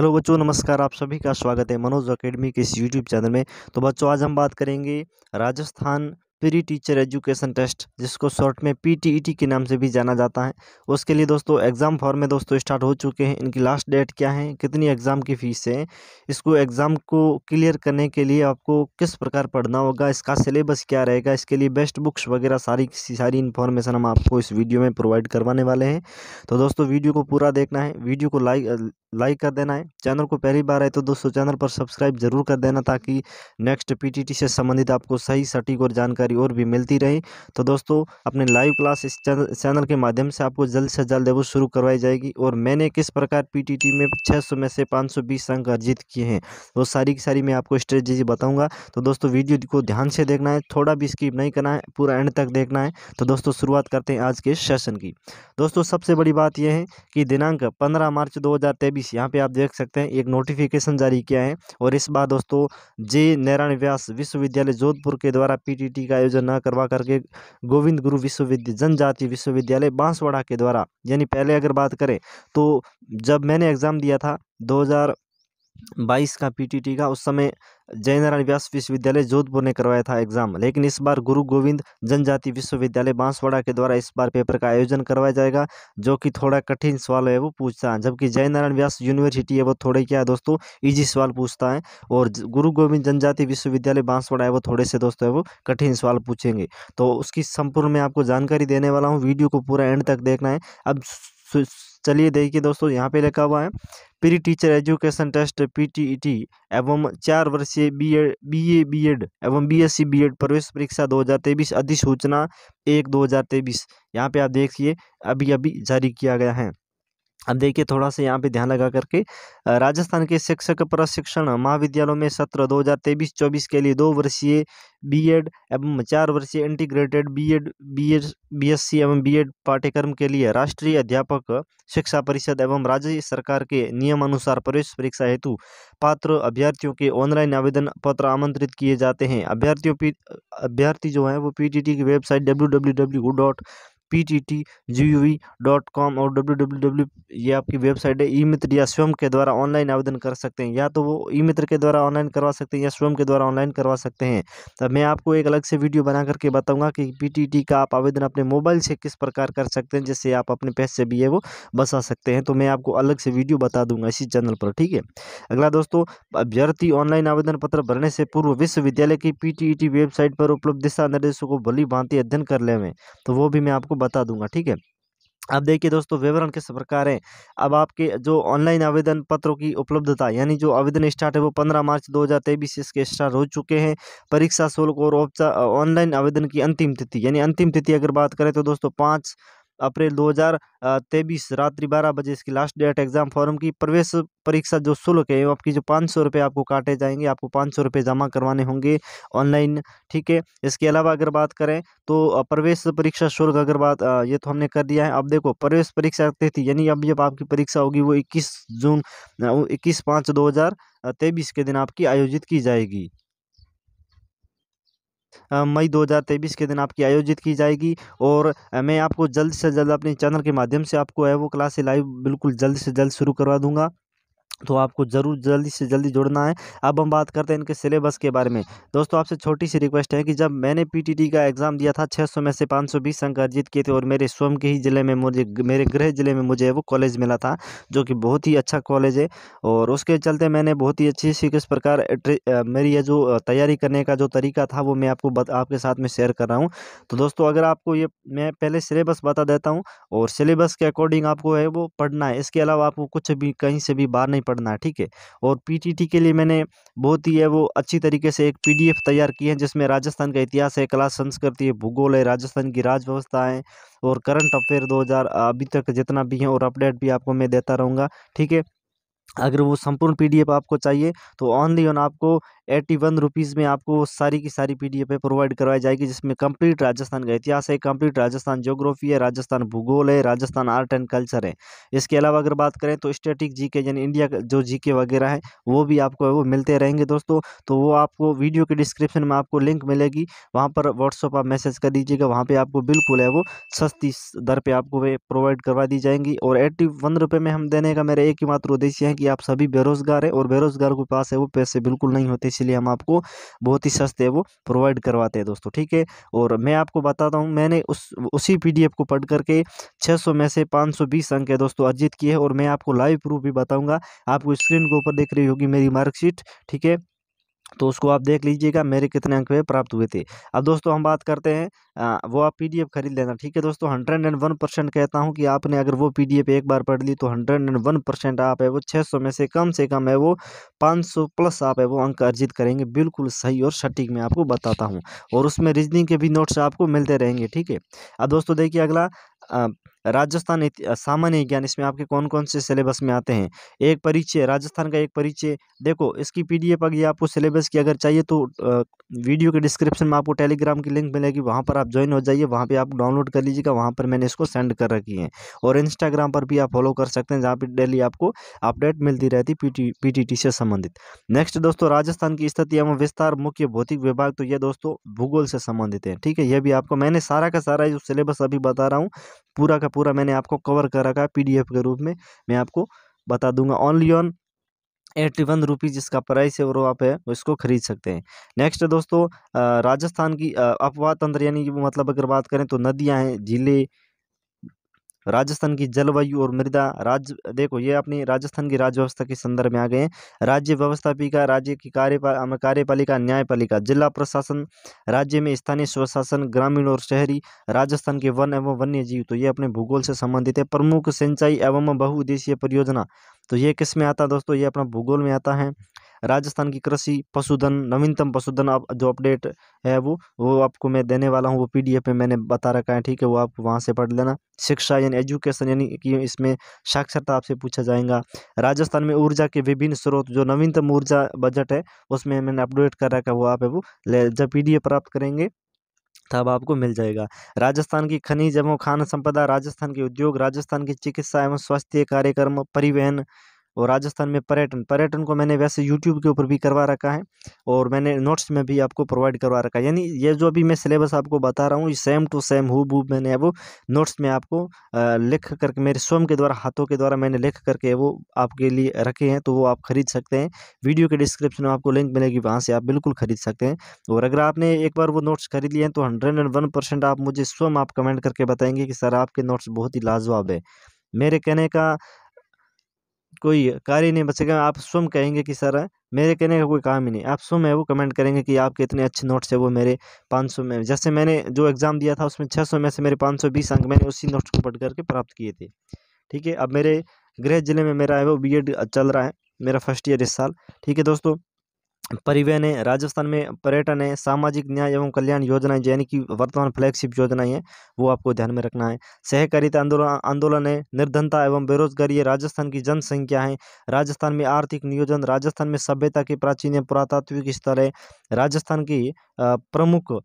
hello बच्चों नमस्कार आप सभी का स्वागत है मनोज अकेडमी के इस यूट्यूब चैनल में तो बच्चों आज हम बात करेंगे Rajasthan pre teacher education test जिसको शॉर्ट में पीटीईटी e के नाम से भी जाना जाता है उसके लिए दोस्तों एग्ज़ाम फॉर्म में दोस्तों स्टार्ट हो चुके हैं इनकी लास्ट डेट क्या है कितनी एग्ज़ाम की फ़ीस है इसको एग्ज़ाम को क्लियर करने के लिए आपको किस प्रकार पढ़ना होगा इसका सिलेबस क्या रहेगा इसके लिए बेस्ट बुक्स वगैरह सारी सारी इन्फॉर्मेशन हम आपको इस वीडियो में प्रोवाइड करवाने वाले हैं तो दोस्तों वीडियो को पूरा देखना है वीडियो को लाइक लाइक कर देना है चैनल को पहली बार आए तो दोस्तों चैनल पर सब्सक्राइब जरूर कर देना ताकि नेक्स्ट पीटीटी e से संबंधित आपको सही सटीक और जानकारी जानकारी और भी मिलती रहे तो दोस्तों अपने लाइव क्लास इस चैनल के माध्यम से आपको जल्द से जल्द वो शुरू करवाई जाएगी और मैंने किस प्रकार पी में छः में से पाँच अंक अर्जित किए हैं वो सारी की सारी मैं आपको स्ट्रेटेजी बताऊँगा तो दोस्तों वीडियो को ध्यान से देखना है थोड़ा भी स्किप नहीं करना है पूरा एंड तक देखना है तो दोस्तों शुरुआत करते हैं आज के सेशन की दोस्तों सबसे बड़ी बात यह है कि दिनांक पंद्रह मार्च दो हज़ार तेईस यहाँ पर आप देख सकते हैं एक नोटिफिकेशन जारी किया है और इस बार दोस्तों जे नारायण व्यास विश्वविद्यालय जोधपुर के द्वारा पीटीटी का आयोजन न करवा करके गोविंद गुरु विश्वविद्यालय जनजाति विश्वविद्यालय बांसवाड़ा के द्वारा यानी पहले अगर बात करें तो जब मैंने एग्ज़ाम दिया था दो हज़ार बाईस का पी टी टी का उस समय जयनारायण व्यास विश्वविद्यालय जोधपुर ने करवाया था एग्जाम लेकिन इस बार गुरु गोविंद जनजाति विश्वविद्यालय बांसवाड़ा के द्वारा इस बार पेपर का आयोजन करवाया जाएगा जो कि थोड़ा कठिन सवाल है वो पूछता है जबकि जयनारायण व्यास यूनिवर्सिटी है वो थोड़े क्या है दोस्तों ईजी सवाल पूछता है और गुरु गोविंद जनजाति विश्वविद्यालय बांसवाड़ा है वो थोड़े से दोस्तों है वो कठिन सवाल पूछेंगे तो उसकी संपूर्ण मैं आपको जानकारी देने वाला हूँ वीडियो को पूरा एंड तक देखना है अब चलिए देखिए दोस्तों यहाँ पे लिखा हुआ है pre teacher education test PTET एवं चार वर्षीय B Ed B A B Ed एवं B S C B Ed प्रवेश परीक्षा दो हज़ार तेईस अधिसूचना एक दो हज़ार तेईस यहाँ पे आप देखिए अभी अभी जारी किया गया है अब देखिए थोड़ा सा यहाँ पे ध्यान लगा करके राजस्थान के शिक्षक प्रशिक्षण महाविद्यालयों में सत्र 2023-24 के लिए दो वर्षीय बीएड एवं चार वर्षीय इंटीग्रेटेड बीएड बीएड बीएससी एवं बीएड पाठ्यक्रम के लिए राष्ट्रीय अध्यापक शिक्षा परिषद एवं राज्य सरकार के नियम अनुसार प्रवेश परीक्षा हेतु पात्र अभ्यर्थियों के ऑनलाइन आवेदन पत्र आमंत्रित किए जाते हैं अभ्यर्थियों अभ्यर्थी जो हैं वो पी की website W P T T G U V dot com और डब्ल्यू डब्ल्यू डब्ल्यू ये आपकी वेबसाइट है ई मित्र या स्वयं के द्वारा ऑनलाइन आवेदन कर सकते हैं या तो वो ई मित्र के द्वारा ऑनलाइन करवा सकते हैं या स्वयं के द्वारा ऑनलाइन करवा सकते हैं तब मैं आपको एक अलग से वीडियो बना करके बताऊँगा कि पी टी टी का आप आवेदन अपने मोबाइल से किस प्रकार कर सकते हैं जिससे आप अपने पैसे भी है वो बसा सकते हैं तो मैं आपको अलग से वीडियो बता दूंगा इसी चैनल पर ठीक है अगला दोस्तों अभ्यर्थी ऑनलाइन आवेदन पत्र भरने से पूर्व विश्वविद्यालय की टी वेबसाइट पर उपलब्ध दिशा निर्देशों को भली भांति अध्ययन कर ले तो वो भी मैं आपको बता दूंगा ठीक है अब देखिए दोस्तों विवरण किस प्रकार है अब आपके जो ऑनलाइन आवेदन पत्रों की उपलब्धता यानी जो आवेदन स्टार्ट है वो पंद्रह मार्च दो हज़ार तेईस इसके स्टार्ट हो चुके हैं परीक्षा शुल्क और ऑनलाइन आवेदन की अंतिम तिथि यानी अंतिम तिथि अगर बात करें तो दोस्तों पाँच अप्रैल तेईस रात्रि बारह बजे इसकी लास्ट डेट एग्जाम फॉर्म की प्रवेश परीक्षा जो शुल्क है आपकी जो पाँच सौ रुपये आपको काटे जाएंगे आपको पाँच सौ रुपये जमा करवाने होंगे ऑनलाइन ठीक है इसके अलावा अगर बात करें तो प्रवेश परीक्षा शुल्क अगर बात ये तो हमने कर दिया है अब देखो प्रवेश परीक्षा तिथि यानी अब जब आपकी परीक्षा होगी वो इक्कीस जून इक्कीस पाँच दो हज़ार तेईस के दिन आपकी आयोजित की जाएगी मई दो हज़ार तेईस के दिन आपकी आयोजित की जाएगी और मैं आपको जल्द से जल्द अपने चैनल के माध्यम से आपको है वो क्लासें लाइव बिल्कुल जल्द से जल्द शुरू करवा दूँगा तो आपको ज़रूर जल्दी से जल्दी जुड़ना है अब हम बात करते हैं इनके सिलेबस के बारे में दोस्तों आपसे छोटी सी रिक्वेस्ट है कि जब मैंने पीटीटी का एग्ज़ाम दिया था 600 में से 520 अंक अर्जित किए थे और मेरे स्वयं के ही ज़िले में मुझे मेरे गृह ज़िले में मुझे वो कॉलेज मिला था जो कि बहुत ही अच्छा कॉलेज है और उसके चलते मैंने बहुत ही अच्छी सी किस प्रकार मेरी ये जो तैयारी करने का जो तरीका था वो मैं आपको आपके साथ में शेयर कर रहा हूँ तो दोस्तों अगर आपको ये मैं पहले सिलेबस बता देता हूँ और सिलेबस के अकॉर्डिंग आपको है वो पढ़ना है इसके अलावा आपको कुछ भी कहीं से भी बाहर नहीं पढ़ना ठीक है और पीटीटी के लिए मैंने बहुत ही है वो अच्छी तरीके से एक पीडीएफ तैयार की है जिसमें राजस्थान का इतिहास है कला संस्कृति है भूगोल है राजस्थान की राज है और करंट अफेयर दो अभी तक जितना भी है और अपडेट भी आपको मैं देता रहूँगा ठीक है अगर वो संपूर्ण पीडीएफ आपको चाहिए तो ऑनली ऑन आपको एट्टी वन रुपीज़ में आपको सारी की सारी पी डी प्रोवाइड करवाई जाएगी जिसमें कंप्लीट राजस्थान का इतिहास है कंप्लीट राजस्थान जोग्राफी है राजस्थान भूगोल है राजस्थान आर्ट एंड कल्चर है इसके अलावा अगर बात करें तो स्टेटिक जी के यानी इंडिया जो जी के वगैरह है वो भी आपको वो मिलते रहेंगे दोस्तों तो वो आपको वीडियो के डिस्क्रिप्शन में आपको लिंक मिलेगी वहाँ पर व्हाट्सअप आप मैसेज कर दीजिएगा वहाँ पर आपको बिल्कुल है वो सस्ती दर पर आपको वे प्रोवाइड करवा दी जाएंगी और एट्टी वन रुपये में हम देने का मेरा एक ही मात्र उद्देश्य है कि आप सभी बेरोजगार हैं और बेरोजगार के पास है वो पैसे बिल्कुल नहीं होते इसलिए हम आपको बहुत ही सस्ते वो प्रोवाइड करवाते हैं दोस्तों ठीक है और मैं आपको बताता हूँ मैंने उस उसी पी को पढ़ करके छः में से पाँच अंक है दोस्तों अर्जित किए और मैं आपको लाइव प्रूफ भी बताऊँगा आपको स्क्रीन के ऊपर देख रही होगी मेरी मार्कशीट ठीक है तो उसको आप देख लीजिएगा मेरे कितने अंक में प्राप्त हुए थे अब दोस्तों हम बात करते हैं आ, वो आप पीडीएफ खरीद लेना ठीक है दोस्तों हंड्रेड एंड वन परसेंट कहता हूँ कि आपने अगर वो पीडीएफ एक बार पढ़ ली तो हंड्रेड एंड वन परसेंट आप है वो छः सौ में से कम से कम है वो पाँच सौ प्लस आप है वो अंक अर्जित करेंगे बिल्कुल सही और सटीक मैं आपको बताता हूँ और उसमें रीजनिंग के भी नोट्स आपको मिलते रहेंगे ठीक है अब दोस्तों देखिए अगला राजस्थान सामान्य ज्ञान इसमें आपके कौन कौन से सिलेबस में आते हैं एक परिचय राजस्थान का एक परिचय देखो इसकी पीडीएफ अगर आपको सिलेबस की अगर चाहिए तो वीडियो के डिस्क्रिप्शन में आपको टेलीग्राम की लिंक मिलेगी वहाँ पर आप ज्वाइन हो जाइए वहाँ पर आप डाउनलोड कर लीजिएगा वहाँ पर मैंने इसको सेंड कर रखी है और इंस्टाग्राम पर भी आप फॉलो कर सकते हैं जहाँ पर डेली आपको अपडेट मिलती रहती पी टी से संबंधित नेक्स्ट दोस्तों राजस्थान की स्थिति एवं विस्तार मुख्य भौतिक विभाग तो यह दोस्तों भूगोल से संबंधित है ठीक है यह भी आपको मैंने सारा का सारा जो सिलेबस अभी बता रहा हूँ पूरा का पूरा मैंने आपको कवर कर रखा है पीडीएफ के रूप में मैं आपको बता दूंगा only on eighty one rupees जिसका प्राइस है और आप है इसको खरीद सकते हैं नेक्स्ट दोस्तों राजस्थान की अपवाह तंत्र यानी मतलब अगर बात करें तो नदियां हैं झीलें राजस्थान की जलवायु और मृदा राज्य देखो ये अपनी राजस्थान की राज्य व्यवस्था के संदर्भ में आ गए हैं राज्य व्यवस्थापिका राज्य की कार्यपाल कार्यपालिका न्यायपालिका जिला प्रशासन राज्य में स्थानीय स्वशासन ग्रामीण और शहरी राजस्थान के वन एवं वन्य जीव तो ये अपने भूगोल से संबंधित है प्रमुख सिंचाई एवं बहुउद्देशीय परियोजना तो ये किस में आता है दोस्तों ये अपना भूगोल में आता है राजस्थान की कृषि पशुधन नवीनतम पशुधन आप जो अपडेट है वो वो आपको मैं देने वाला हूँ वो पीडीएफ में मैंने बता रखा है ठीक है वो आप वहाँ से पढ़ लेना शिक्षा यानी एजुकेशन यानी कि इसमें साक्षरता आपसे पूछा जाएगा राजस्थान में ऊर्जा के विभिन्न स्रोत जो नवीनतम ऊर्जा बजट है उसमें मैंने अपडेट कर रखा है वो आप है वो ले जब पी प्राप्त करेंगे तब आपको मिल जाएगा राजस्थान की खनिज एवं खान संपदा राजस्थान के उद्योग राजस्थान की चिकित्सा एवं स्वास्थ्य कार्यक्रम परिवहन और राजस्थान में पर्यटन पर्यटन को मैंने वैसे यूट्यूब के ऊपर भी करवा रखा है और मैंने नोट्स में भी आपको प्रोवाइड करवा रखा है यानी ये जो अभी मैं सिलेबस आपको बता रहा हूँ सेम टू सेम हु मैंने वो नोट्स में आपको लिख करके मेरे स्वयं के द्वारा हाथों के द्वारा मैंने लिख करके वो आपके लिए रखे हैं तो वो आप खरीद सकते हैं वीडियो के डिस्क्रिप्शन में आपको लिंक मिलेगी वहाँ से आप बिल्कुल खरीद सकते हैं और अगर आपने एक बार वो नोट्स खरीद लिए हैं तो हंड्रेड एंड वन परसेंट आप मुझे स्वयं आप कमेंट करके बताएंगे कि सर आपके नोट्स बहुत ही लाजवाब है मेरे कहने का कोई कार्य नहीं बचेगा आप स्वयं कहेंगे कि सर मेरे कहने का कोई काम ही नहीं आप स्वयं है वो कमेंट करेंगे कि आपके इतने अच्छे नोट्स है वो मेरे 500 में जैसे मैंने जो एग्ज़ाम दिया था उसमें 600 में से मेरे 520 अंक मैंने उसी नोट्स को पढ़ करके प्राप्त किए थे ठीक है अब मेरे गृह जिले में मेरा है वो बी चल रहा है मेरा फर्स्ट ईयर इस साल ठीक है दोस्तों परिवहन है राजस्थान में पर्यटन है सामाजिक न्याय एवं कल्याण योजनाएं यानी कि वर्तमान फ्लैगशिप योजनाएं हैं वो आपको ध्यान में रखना है सहकारिता आंदोलन आंदोलन है निर्धनता एवं बेरोजगारी है राजस्थान की जनसंख्या है राजस्थान में आर्थिक नियोजन राजस्थान में सभ्यता के प्राचीन पुरातात्विक स्थल है राजस्थान की प्रमुख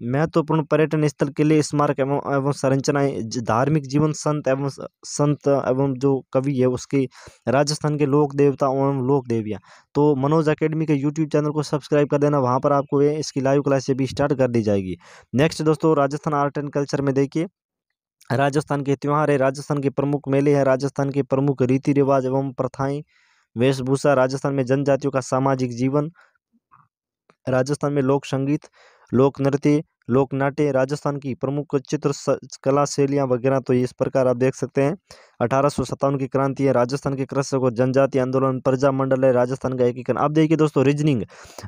महत्वपूर्ण तो पर्यटन स्थल के लिए स्मारक एवं एवं संरचनाएँ धार्मिक जीवन संत एवं संत एवं जो कवि है उसकी राजस्थान के लोक देवता एवं लोक देवियाँ तो मनोज अकेडमी के यूट्यूब चैनल को सब्सक्राइब कर देना वहाँ पर आपको ये इसकी लाइव क्लास भी स्टार्ट कर दी जाएगी नेक्स्ट दोस्तों राजस्थान आर्ट एंड कल्चर में देखिए राजस्थान के त्यौहार है राजस्थान के प्रमुख मेले हैं राजस्थान के प्रमुख रीति रिवाज एवं प्रथाएँ वेशभूषा राजस्थान में जनजातियों का सामाजिक जीवन राजस्थान में लोक संगीत लोक नृत्य लोकनाट्य राजस्थान की प्रमुख चित्र कला शैलियाँ वगैरह तो इस प्रकार आप देख सकते हैं अठारह सौ सत्तावन की क्रांति है राजस्थान के कृषक और जनजाति आंदोलन प्रजा मंडल है राजस्थान का एकीकरण आप देखिए दोस्तों रीजनिंग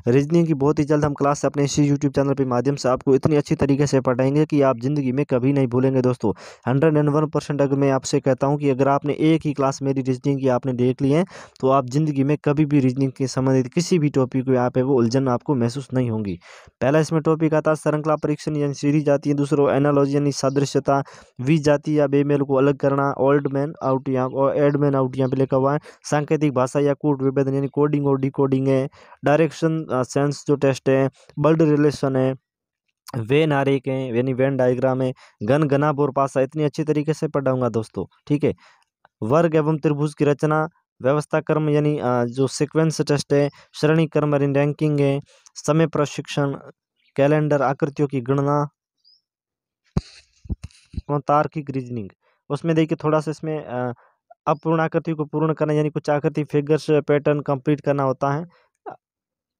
रीजनिंग की बहुत ही जल्द हम क्लास अपने इसी यूट्यूब चैनल के माध्यम से आपको इतनी अच्छी तरीके से पढ़ाएंगे कि आप ज़िंदगी में कभी नहीं भूलेंगे दोस्तों हंड्रेड एंड वन परसेंट अगर मैं आपसे कहता हूँ कि अगर आपने एक ही क्लास मेरी रीजनिंग की आपने देख ली है तो आप ज़िंदगी में कभी भी रीजनिंग के संबंधित किसी भी टॉपिक में आप है वो उलझन आपको महसूस नहीं होंगी पहला इसमें टॉपिक आता है श्रृंखला संप्रेक्षण यानी सीढ़ी जाती है दूसरा एनालॉजी यानी सादृश्यता वी जाति या बेमेल को अलग करना ओल्ड मैन आउट यहाँ और एड मैन आउट यहाँ पे लिखा हुआ है सांकेतिक भाषा या कूट विभेदन यानी कोडिंग और डिकोडिंग है डायरेक्शन सेंस जो टेस्ट है बल्ड रिलेशन है वे आरेख है यानी वेन डायग्राम है गन गना बोर पासा इतनी अच्छी तरीके से पढ़ाऊंगा दोस्तों ठीक है वर्ग एवं त्रिभुज की रचना व्यवस्था कर्म यानी जो सीक्वेंस टेस्ट है श्रेणी कर्म यानी रैंकिंग है समय प्रशिक्षण कैलेंडर आकृतियों की गणना और तार्किक रीजनिंग उसमें देखिए थोड़ा सा इसमें अपूर्ण आकृति को पूर्ण करना यानी कुछ आकृति फिगर्स पैटर्न कंप्लीट करना होता है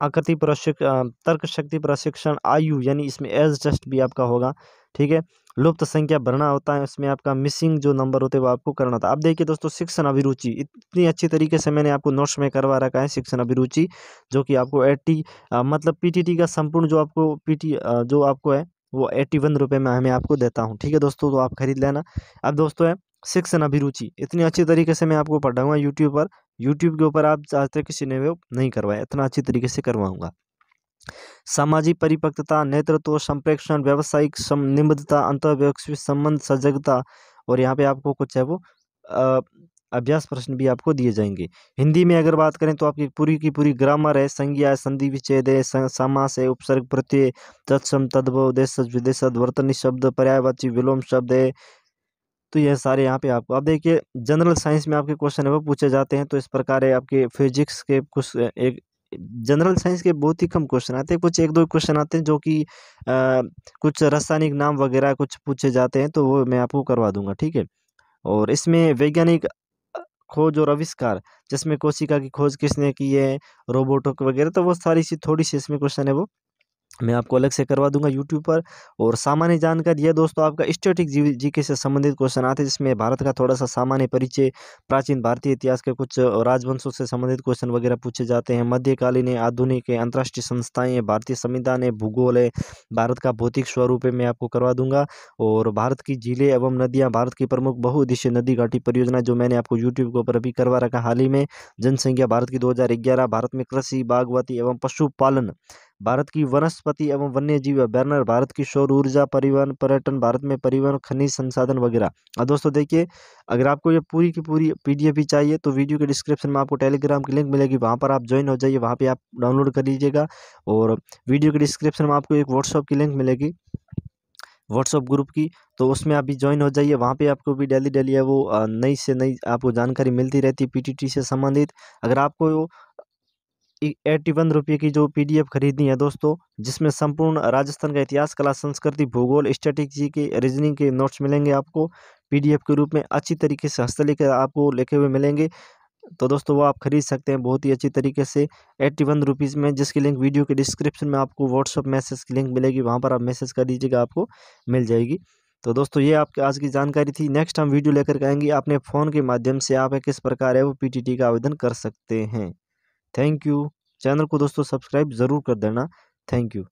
आकृति प्रशिक्षण तर्क शक्ति प्रशिक्षण आयु यानी इसमें एज टेस्ट भी आपका होगा ठीक है लुप्त संख्या भरना होता है उसमें आपका मिसिंग जो नंबर होते हैं वो आपको करना होता है अब देखिए दोस्तों शिक्षण अभिरुचि इतनी अच्छी तरीके से मैंने आपको नोट्स में करवा रखा है शिक्षण अभिरुचि जो कि आपको एट्टी मतलब पीटीटी का संपूर्ण जो आपको पीटी जो आपको है वो एट्टी वन रुपये में हमें आपको देता हूँ ठीक है दोस्तों तो आप खरीद लेना अब दोस्तों है शिक्षण अभिरुचि इतनी अच्छी तरीके से मैं आपको पढ़ाऊँगा यूट्यूब पर यूट्यूब के ऊपर आप आज तक किसी ने नहीं करवाया इतना अच्छी तरीके से करवाऊँगा सामाजिक परिपक्वता नेतृत्व संप्रेक्षण व्यावसायिक निबद्धता अंतर्वैयक्तिक संबंध सजगता और यहाँ पे आपको कुछ है वो अभ्यास प्रश्न भी आपको दिए जाएंगे हिंदी में अगर बात करें तो आपकी पूरी की पूरी ग्रामर है संज्ञा है संधि विच्छेद है समास है उपसर्ग प्रत्यय तत्सम तद्भव देश विदेश वर्तनी शब्द पर्यायवाची विलोम शब्द है तो यह सारे यहाँ पे आपको आप देखिए जनरल साइंस में आपके क्वेश्चन है वो पूछे जाते हैं तो इस प्रकार है आपके फिजिक्स के कुछ एक जनरल साइंस के बहुत ही कम क्वेश्चन आते हैं कुछ एक दो क्वेश्चन आते हैं जो कि कुछ रासायनिक नाम वगैरह कुछ पूछे जाते हैं तो वो मैं आपको करवा दूंगा ठीक है और इसमें वैज्ञानिक खोज और आविष्कार जिसमें कोशिका की खोज किसने की है रोबोटों वगैरह तो वो सारी सी थोड़ी सी इसमें क्वेश्चन है वो मैं आपको अलग से करवा दूंगा यूट्यूब पर और सामान्य जानकारी यह दोस्तों आपका स्टेटिक जी जीके से संबंधित क्वेश्चन आते हैं जिसमें भारत का थोड़ा सा सामान्य परिचय प्राचीन भारतीय इतिहास के कुछ राजवंशों से संबंधित क्वेश्चन वगैरह पूछे जाते हैं मध्यकालीन है आधुनिक है अंतर्राष्ट्रीय संस्थाएं भारतीय संविधान है भूगोल है भारत का भौतिक स्वरूप है मैं आपको करवा दूंगा और भारत की झीलें एवं नदियाँ भारत की प्रमुख बहुउद्देश्य नदी घाटी परियोजना जो मैंने आपको यूट्यूब के ऊपर अभी करवा रखा हाल ही में जनसंख्या भारत की दो भारत में कृषि बागवती एवं पशुपालन भारत की वनस्पति एवं वन्य जीव बैनर भारत की सौर ऊर्जा परिवहन पर्यटन भारत में परिवहन खनिज संसाधन वगैरह और दोस्तों देखिए अगर आपको ये पूरी की पूरी पी भी चाहिए तो वीडियो के डिस्क्रिप्शन में आपको टेलीग्राम की लिंक मिलेगी वहाँ पर आप ज्वाइन हो जाइए वहाँ पर आप डाउनलोड कर लीजिएगा और वीडियो के डिस्क्रिप्शन में आपको एक व्हाट्सअप की लिंक मिलेगी व्हाट्सअप ग्रुप की तो उसमें आप भी ज्वाइन हो जाइए वहाँ पे आपको भी डेली डेली है वो नई से नई आपको जानकारी मिलती रहती है पीटीटी से संबंधित अगर आपको एट्टी वन रुपये की जो पीडीएफ खरीदनी है दोस्तों जिसमें संपूर्ण राजस्थान का इतिहास कला संस्कृति भूगोल स्टैटिक जी के रीजनिंग के नोट्स मिलेंगे आपको पीडीएफ के रूप में अच्छी तरीके से हस्तलेख आपको लिखे हुए मिलेंगे तो दोस्तों वो आप खरीद सकते हैं बहुत ही अच्छी तरीके से एट्टी वन रुपीज़ में जिसकी लिंक वीडियो के डिस्क्रिप्शन में आपको व्हाट्सअप मैसेज की लिंक मिलेगी वहाँ पर आप मैसेज कर दीजिएगा आपको मिल जाएगी तो दोस्तों ये आपके आज की जानकारी थी नेक्स्ट हम वीडियो लेकर के आएंगे अपने फ़ोन के माध्यम से आप किस प्रकार है वो टी का आवेदन कर सकते हैं थैंक यू चैनल को दोस्तों सब्सक्राइब ज़रूर कर देना थैंक यू